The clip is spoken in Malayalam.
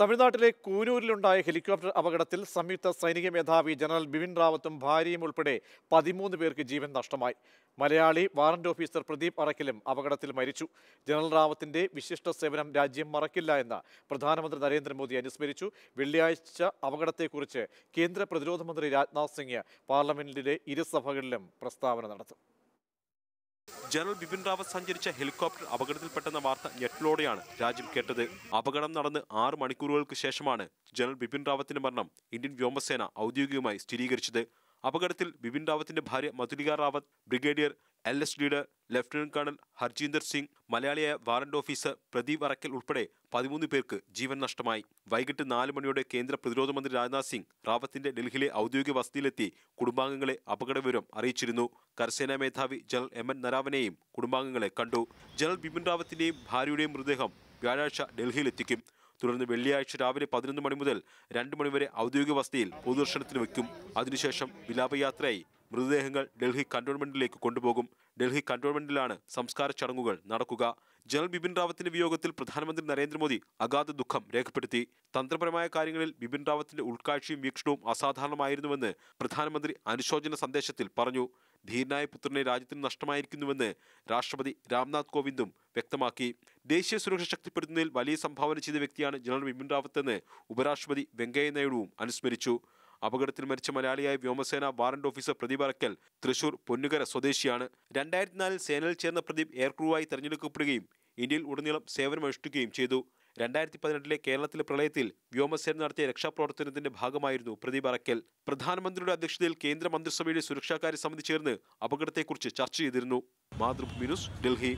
തമിഴ്നാട്ടിലെ കൂനൂരിലുണ്ടായ ഹെലികോപ്റ്റർ അപകടത്തിൽ സംയുക്ത സൈനിക മേധാവി ജനറൽ ബിപിൻ റാവത്തും ഭാര്യയും ഉൾപ്പെടെ പതിമൂന്ന് പേർക്ക് ജീവൻ നഷ്ടമായി മലയാളി വാറന്റ് ഓഫീസർ പ്രദീപ് അറക്കിലും അപകടത്തിൽ മരിച്ചു ജനറൽ റാവത്തിന്റെ വിശിഷ്ട സേവനം രാജ്യം മറക്കില്ല എന്ന് പ്രധാനമന്ത്രി നരേന്ദ്രമോദി അനുസ്മരിച്ചു വെള്ളിയാഴ്ച അപകടത്തെക്കുറിച്ച് കേന്ദ്ര പ്രതിരോധ മന്ത്രി രാജ്നാഥ് സിംഗ് പാർലമെന്റിലെ ഇരുസഭകളിലും പ്രസ്താവന നടത്തും ജനറൽ ബിപിൻ റാവത്ത് സഞ്ചരിച്ച ഹെലികോപ്റ്റർ അപകടത്തിൽപ്പെട്ടെന്ന വാർത്ത ഞെട്ടലോടെയാണ് രാജ്യം കേട്ടത് അപകടം നടന്ന് ആറ് മണിക്കൂറുകൾക്ക് ശേഷമാണ് ജനറൽ ബിപിൻ റാവത്തിന്റെ മരണം ഇന്ത്യൻ വ്യോമസേന ഔദ്യോഗികമായി സ്ഥിരീകരിച്ചത് അപകടത്തിൽ ബിപിൻ റാവത്തിന്റെ ഭാര്യ Madhulika Rawat brigadier L S ഡിയുടെ ലഫ്റ്റനന്റ് കേണൽ ഹർജീന്ദർ സിംഗ് മലയാളിയായ വാറന്റ് ഓഫീസർ പ്രദീപ് അറക്കൽ ഉൾപ്പെടെ പതിമൂന്ന് പേർക്ക് ജീവൻ നഷ്ടമായി വൈകിട്ട് നാല് മണിയോടെ കേന്ദ്ര പ്രതിരോധ മന്ത്രി രാജ്നാഥ് സിംഗ് റാവത്തിന്റെ ഡൽഹിയിലെ ഔദ്യോഗിക വസതിയിലെത്തി കുടുംബാംഗങ്ങളെ അപകട അറിയിച്ചിരുന്നു കരസേനാ മേധാവി ജനറൽ എം എൻ നരാവനെയും കുടുംബാംഗങ്ങളെ കണ്ടു ജനറൽ ബിപിൻ റാവത്തിന്റെയും ഭാര്യയുടെയും മൃതദേഹം വ്യാഴാഴ്ച ഡൽഹിയിലെത്തിക്കും തുടർന്ന് വെള്ളിയാഴ്ച രാവിലെ പതിനൊന്ന് മണി മുതൽ രണ്ട് മണിവരെ ഔദ്യോഗിക വസതിയിൽ പൊതുദർശനത്തിന് വയ്ക്കും അതിനുശേഷം വിലാപയാത്രയായി മൃതദേഹങ്ങൾ ഡൽഹി കന്റോൺമെന്റിലേക്ക് കൊണ്ടുപോകും ഡൽഹി കണ്ടോൺമെന്റിലാണ് സംസ്കാര ചടങ്ങുകൾ നടക്കുക ജനറൽ ബിപിൻ റാവത്തിന്റെ വിയോഗത്തിൽ പ്രധാനമന്ത്രി നരേന്ദ്രമോദി അഗാധ ദുഃഖം രേഖപ്പെടുത്തി തന്ത്രപരമായ കാര്യങ്ങളിൽ ബിപിൻ റാവത്തിന്റെ ഉൾക്കാഴ്ചയും വീക്ഷണവും അസാധാരണമായിരുന്നുവെന്ന് പ്രധാനമന്ത്രി അനുശോചന സന്ദേശത്തിൽ പറഞ്ഞു ധീരനായ പുത്രനെ രാജ്യത്തിന് നഷ്ടമായിരിക്കുന്നുവെന്ന് രാഷ്ട്രപതി രാംനാഥ് കോവിന്ദും വ്യക്തമാക്കി ദേശീയ സുരക്ഷ ശക്തിപ്പെടുത്തുന്നതിൽ വലിയ സംഭാവന ചെയ്ത വ്യക്തിയാണ് ജനറൽ ബിപിൻ റാവത്ത് എന്ന് ഉപരാഷ്ട്രപതി വെങ്കയ്യ നായിഡുവും അനുസ്മരിച്ചു അപകടത്തിൽ മരിച്ച മലയാളിയായ വ്യോമസേന വാറന്റ് ഓഫീസർ പ്രദീപ് അറക്കൽ തൃശൂർ പൊന്നുകര സ്വദേശിയാണ് രണ്ടായിരത്തി നാലിൽ സേനയിൽ ചേർന്ന പ്രദീപ് എയർ ക്രൂവായി തെരഞ്ഞെടുക്കപ്പെടുകയും ഇന്ത്യയിൽ ഉടനീളം സേവനമനുഷ്ഠിക്കുകയും ചെയ്തു രണ്ടായിരത്തി പതിനെട്ടിലെ കേരളത്തിലെ പ്രളയത്തിൽ വ്യോമസേന നടത്തിയ രക്ഷാപ്രവർത്തനത്തിന്റെ ഭാഗമായിരുന്നു പ്രദീപ് അറക്കൽ പ്രധാനമന്ത്രിയുടെ അധ്യക്ഷതയിൽ കേന്ദ്രമന്ത്രിസഭയുടെ സുരക്ഷാകാര്യ സമിതി ചേർന്ന് അപകടത്തെക്കുറിച്ച് ചർച്ച ചെയ്തിരുന്നു മാതൃഭൂമി ന്യൂസ് ഡൽഹി